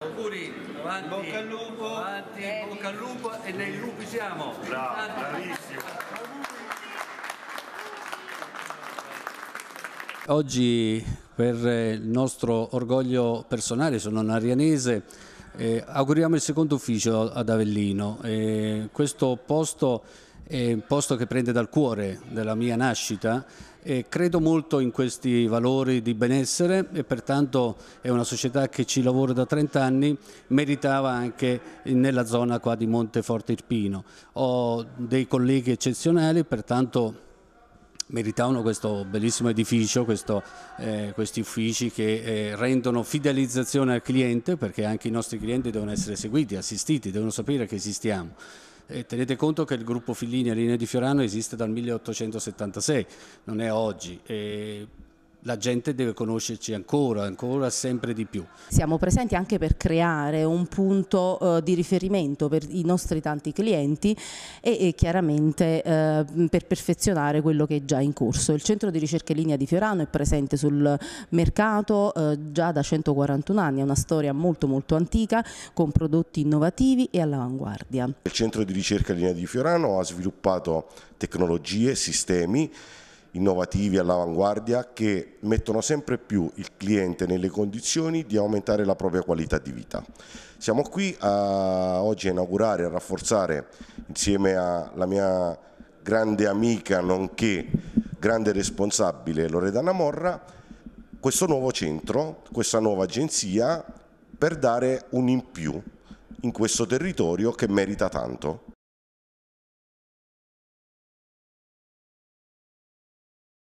Auguri, avanti, bocca al lupo, avanti, bocca al lupo e nei lupi siamo. Bravo, avanti. bravissimo. Oggi per il nostro orgoglio personale, sono un arianese, eh, auguriamo il secondo ufficio ad Avellino. Eh, questo posto è un posto che prende dal cuore della mia nascita e credo molto in questi valori di benessere e pertanto è una società che ci lavora da 30 anni, meritava anche nella zona qua di Monteforte Irpino. Ho dei colleghi eccezionali, pertanto meritavano questo bellissimo edificio, questo, eh, questi uffici che eh, rendono fidelizzazione al cliente perché anche i nostri clienti devono essere seguiti, assistiti, devono sapere che esistiamo. E tenete conto che il gruppo Fillini a linea di Fiorano esiste dal 1876, non è oggi. E la gente deve conoscerci ancora, ancora sempre di più. Siamo presenti anche per creare un punto eh, di riferimento per i nostri tanti clienti e, e chiaramente eh, per perfezionare quello che è già in corso. Il centro di ricerca linea di Fiorano è presente sul mercato eh, già da 141 anni, è una storia molto molto antica con prodotti innovativi e all'avanguardia. Il centro di ricerca linea di Fiorano ha sviluppato tecnologie, sistemi innovativi all'avanguardia che mettono sempre più il cliente nelle condizioni di aumentare la propria qualità di vita. Siamo qui a, oggi a inaugurare, e a rafforzare insieme alla mia grande amica nonché grande responsabile Loredana Morra questo nuovo centro, questa nuova agenzia per dare un in più in questo territorio che merita tanto.